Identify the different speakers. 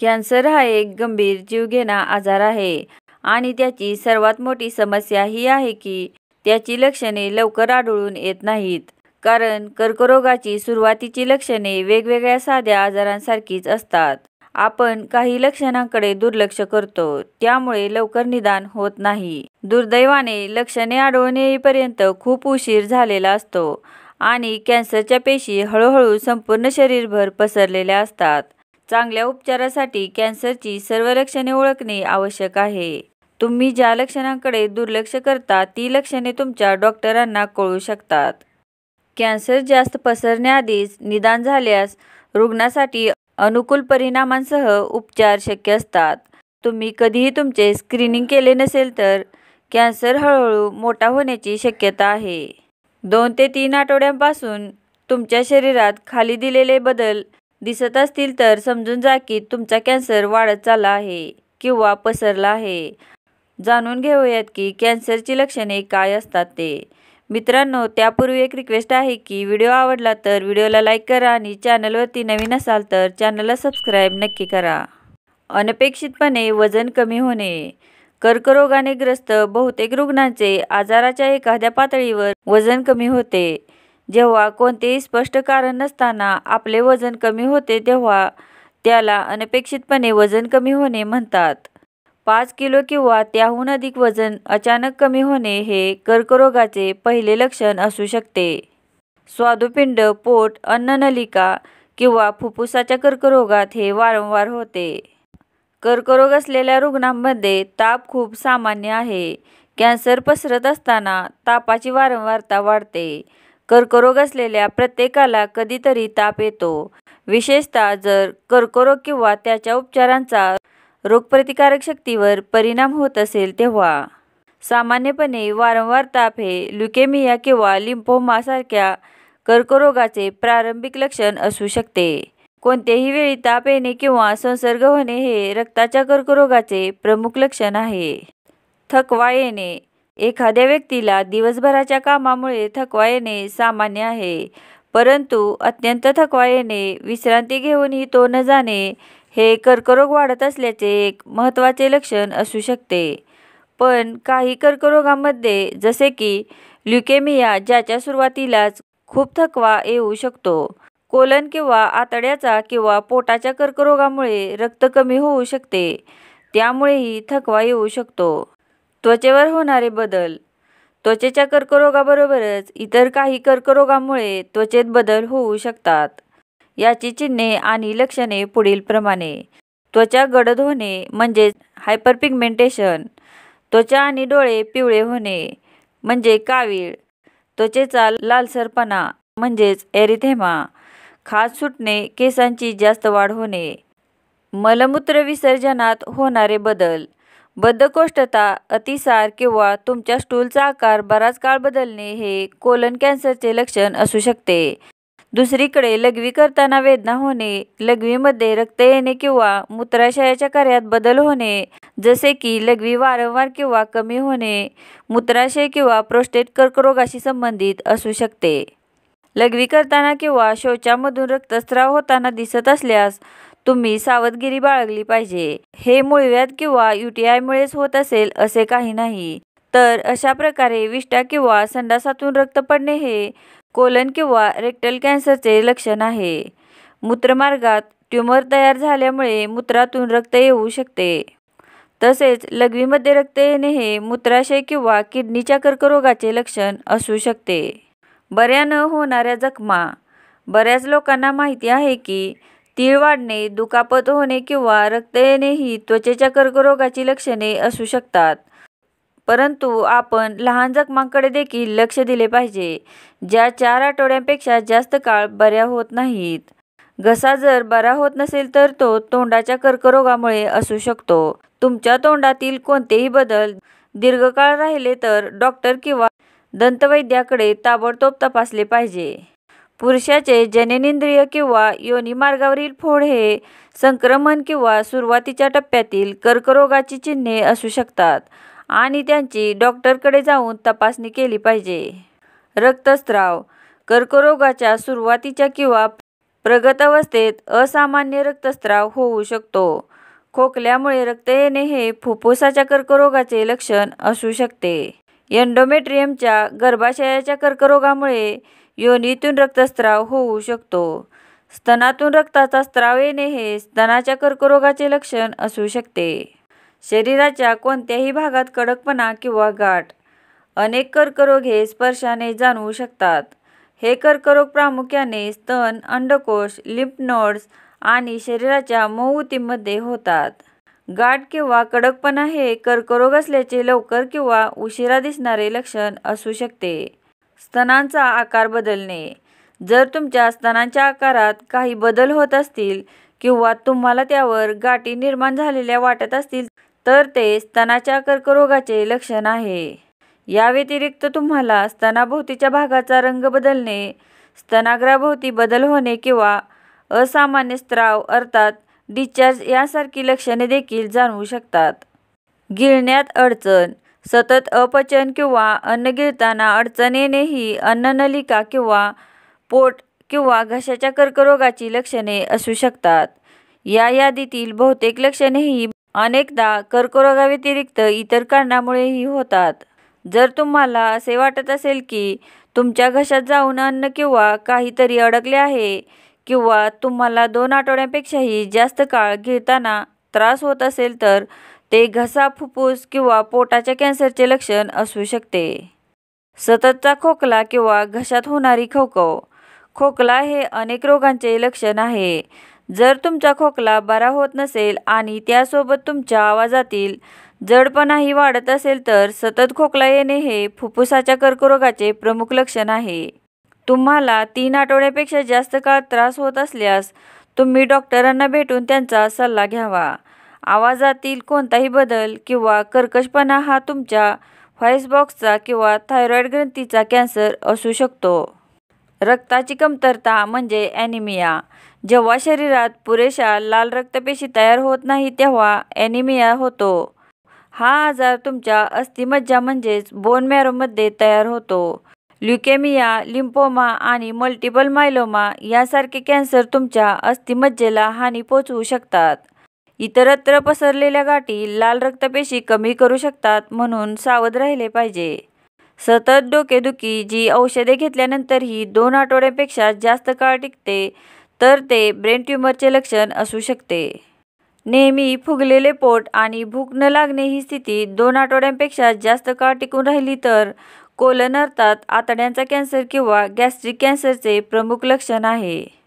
Speaker 1: cancer हा एक गंभीर जीवघेणा आजार आहे आणि त्याची सर्वात मोठी समस्या ही आहे की त्याची लक्षणे लवकर आढळून येत नाहीत कारण कर्करोगाची सुरुवातीची लक्षणे वेगवेगळ्या साध्या आजारांसारखीच असतात आपण काही लक्षणांकडे दुर्लक्ष करतो त्यामुळे लवकर निदान होत नाही दुर्दैवाने लक्षणे आढळून येईपर्यंत खूप उशीर झालेला असतो आणि कॅन्सरच्या पेशी हळूहळू संपूर्ण शरीरभर पसरलेल्या असतात चांगल्या उपचारासाठी कॅन्सरची सर्व लक्षणे ओळखणे आवश्यक आहे तुम्ही ज्या लक्षणांकडे दुर्लक्ष करता ती लक्षणे तुमच्या डॉक्टरांना कळू शकतात कॅन्सर जास्त पसरण्याआधीच निदान झाल्यास रुग्णासाठी अनुकूल परिणामांसह उपचार शक्य असतात तुम्ही कधीही तुमचे स्क्रीनिंग केले नसेल तर कॅन्सर हळूहळू मोठा होण्याची शक्यता आहे दोन ते तीन आठवड्यांपासून तुमच्या शरीरात खाली दिलेले बदल दिसत असतील तर समजून जा की तुमचा कॅन्सर वाढत चालला आहे किंवा पसरला आहे जाणून घेऊयात की कॅन्सरची लक्षणे काय असतात ते मित्रांनो त्यापूर्वी एक रिक्वेस्ट आहे की व्हिडिओ आवडला तर व्हिडिओला लाईक करा आणि चॅनलवरती नवीन असाल तर चॅनलला सबस्क्राईब नक्की करा अनपेक्षितपणे वजन कमी होणे कर्करोगाने ग्रस्त बहुतेक रुग्णांचे आजाराच्या एखाद्या पातळीवर वजन कमी होते जेव्हा कोणतेही स्पष्ट कारण नसताना आपले वजन कमी होते तेव्हा त्याला अनपेक्षितपणे वजन कमी होणे म्हणतात पाच किलो किंवा त्याहून अधिक वजन अचानक कमी होणे हे कर्करोगाचे पहिले लक्षण असू शकते स्वादुपिंड पोट अन्ननलिका किंवा फुफ्फुसाच्या कर्करोगात हे वारंवार होते कर्करोग असलेल्या रुग्णांमध्ये ताप खूप सामान्य आहे कॅन्सर पसरत असताना तापाची वारंवारता वाढते कर्करोग असलेल्या प्रत्येकाला कधीतरी ताप येतो विशेषतः जर कर्करोग किंवा त्याच्या उपचारांचा रोगप्रतिकारक शक्तीवर परिणाम होत असेल तेव्हा सामान्यपणे वारंवार ताप हे ल्युकेमिया किंवा लिम्फोमासारख्या कर्करोगाचे प्रारंभिक लक्षण असू शकते कोणत्याही वेळी ताप येणे किंवा संसर्ग होणे हे रक्ताच्या कर्करोगाचे प्रमुख लक्षण आहे थकवा येणे एखाद्या व्यक्तीला दिवसभराच्या कामामुळे थकवा येणे सामान्य आहे परंतु अत्यंत थकवा येणे विश्रांती घेऊनही तो न जाणे हे कर्करोग वाढत असल्याचे एक महत्त्वाचे लक्षण असू शकते पण काही कर्करोगामध्ये जसे की ल्युकेमिया ज्याच्या सुरुवातीलाच खूप थकवा येऊ शकतो कोलन किंवा आतड्याचा किंवा पोटाच्या कर्करोगामुळे रक्त कमी होऊ शकते त्यामुळेही थकवा येऊ शकतो त्वचेवर होणारे बदल त्वचेच्या कर्करोगाबरोबरच इतर काही कर्करोगामुळे त्वचेत बदल होऊ शकतात याची चिन्हे आणि लक्षणे पुढीलप्रमाणे त्वचा गडद होणे म्हणजे हायपर पिगमेंटेशन त्वचा आणि डोळे पिवळे होणे म्हणजे कावीळ त्वचेचा लालसरपणा म्हणजेच एरिथेमा खाज सुटणे केसांची जास्त वाढ होणे मलमूत्र विसर्जनात होणारे बदल बद्धकोष्ठता अतिसार किंवा तुमच्या स्टूलचा आकार बराच काळ बदलणे हे कोलन कॅन्सरचे लक्षण असू शकते दुसरीकडे लघवी करताना वेदना होणे लघवीमध्ये रक्त येणे किंवा मूत्राशयाच्या कार्यात बदल होणे जसे की लघवी वारंवार किंवा कमी होणे मूत्राशय किंवा प्रोस्टेट कर्करोगाशी संबंधित असू शकते लघवी करताना किंवा शौचामधून रक्तस्राव होताना दिसत असल्यास तुम्ही सावधगिरी बाळगली पाहिजे हे मुळव्यात किंवा युटीआयमुळेच होत असेल असे काही नाही तर अशा प्रकारे विष्टा किंवा संडासातून रक्त पडणे हे कोलन किंवा रेक्टल कॅन्सरचे लक्षण आहे मूत्रमार्गात ट्युमर तयार झाल्यामुळे मूत्रातून रक्त येऊ शकते तसेच लघवीमध्ये रक्त येणे हे मूत्राशय किंवा किडनीच्या कर्करोगाचे लक्षण असू शकते बऱ्या न होणाऱ्या जखमा बऱ्याच लोकांना माहिती आहे की तीळ वाढणे दुखापत होणे किंवा रक्त येणे ही त्वचेच्या कर्करोगाची लक्षणे असू शकतात परंतु आपण लहान जखमांकडे देखील लक्ष दिले पाहिजे ज्या चार आठवड्यांपेक्षा जास्त काळ बऱ्या होत नाहीत घसा जर बरा होत नसेल तर तो तोंडाच्या कर्करोगामुळे असू शकतो तुमच्या तोंडातील कोणतेही बदल दीर्घकाळ राहिले तर डॉक्टर किंवा दंतवैद्याकडे ताबडतोब तपासले पाहिजे पुरुषाचे जननेंद्रिय किंवा मार्गावरील फोड हे संक्रमण किंवा सुरुवातीच्या टप्प्यातील कर्करोगाची चिन्हे असू शकतात आणि त्यांची डॉक्टरकडे जाऊन तपासणी केली पाहिजे रक्तस्राव कर्करोगाच्या सुरुवातीच्या किंवा प्रगत अवस्थेत असामान्य रक्तस्राव होऊ शकतो खोकल्यामुळे रक्त येणे हे फुफ्फुसाच्या कर्करोगाचे लक्षण असू शकते एंडोमेट्रियमच्या गर्भाशयाच्या कर्करोगामुळे योनीतून रक्तस्त्राव होऊ शकतो स्तनातून रक्ताचा स्त्राव येणे हे स्तनाच्या कर्करोगाचे लक्षण असू शकते शरीराच्या कोणत्याही भागात कडकपणा किंवा गाठ अनेक कर्करोग हे स्पर्शाने जाणवू शकतात हे कर्करोग प्रामुख्याने स्तन अंडकोश लिम्फ नोड्स आणि शरीराच्या मऊतीमध्ये होतात गाठ किंवा कडकपणा हे कर्करोग असल्याचे लवकर किंवा उशिरा दिसणारे लक्षण असू शकते स्तनांचा आकार बदलणे जर तुमच्या स्तनांच्या आकारात काही बदल होत असतील किंवा तुम्हाला त्यावर गाठी निर्माण झालेल्या वाटत असतील तर ते स्तनाच्या कर्करोगाचे लक्षण आहे या व्यतिरिक्त तुम्हाला स्तनाभोवतीच्या भागाचा रंग बदलणे स्तनाग्राभोवती बदल होणे किंवा असामान्य स्त्राव अर्थात डिस्चार्ज यासारखी लक्षणे देखील जाणवू शकतात गिळण्यात अडचण सतत अपचन किंवा अन्न गिळताना अडचण अन्न अन्ननलिका किंवा पोट किंवा घशाच्या कर्करोगाची लक्षणे असू शकतात या यादीतील बहुतेक लक्षणे अनेकदा कर्करोगाव्यतिरिक्त इतर कारणामुळेही होतात जर तुम्हाला असे वाटत असेल की तुमच्या घशात जाऊन अन्न किंवा काहीतरी अडकले आहे किंवा तुम्हाला दोन आठवड्यांपेक्षाही जास्त काळ घेताना त्रास होत असेल तर ते घसा फुफ्फुस किंवा पोटाच्या कॅन्सरचे लक्षण असू शकते सततचा खोकला किंवा घशात होणारी खवखव खोकला हे अनेक रोगांचे लक्षण आहे जर तुमचा खोकला बरा होत नसेल आणि त्यासोबत तुमच्या आवाजातील जडपणाही वाढत असेल तर सतत खोकला येणे हे फुफ्फुसाच्या कर्करोगाचे प्रमुख लक्षण आहे तुम्हाला तीन आठवड्यापेक्षा जास्त काळ त्रास होत असल्यास तुम्ही डॉक्टरांना भेटून त्यांचा सल्ला घ्यावा आवाजातील कोणताही बदल किंवा कर्कशपणा हा तुमच्या व्हॉइसबॉक्सचा किंवा थायरॉईड ग्रंथीचा कॅन्सर असू शकतो रक्ताची कमतरता म्हणजे ॲनिमिया जेव्हा शरीरात पुरेशा लाल रक्तपेशी तयार होत नाही तेव्हा ॲनिमिया होतो हा आजार तुमच्या अस्थिमज्जा म्हणजेच बोन मॅरोमध्ये तयार होतो ल्युकेमिया, लिम्पोमा आणि मल्टिपल मायलोमा यासारखे कॅन्सर तुमच्या अस्थिमज्जेला हानी पोहोचवू शकतात इतरत्र पसरलेल्या गाठी लाल रक्तपेशी कमी करू शकतात म्हणून सावध राहिले पाहिजे सतत डोकेदुखी जी औषधे घेतल्यानंतरही दोन आठवड्यांपेक्षा जास्त काळ टिकते तर ते ब्रेन ट्युमरचे लक्षण असू शकते नेहमी फुगलेले पोट आणि भूक न लागणे ही स्थिती दोन आठवड्यांपेक्षा जास्त काळ टिकून राहिली तर कोलन अर्थात आतड्यांचा कॅन्सर किंवा गॅस्ट्रिक कॅन्सरचे प्रमुख लक्षण आहे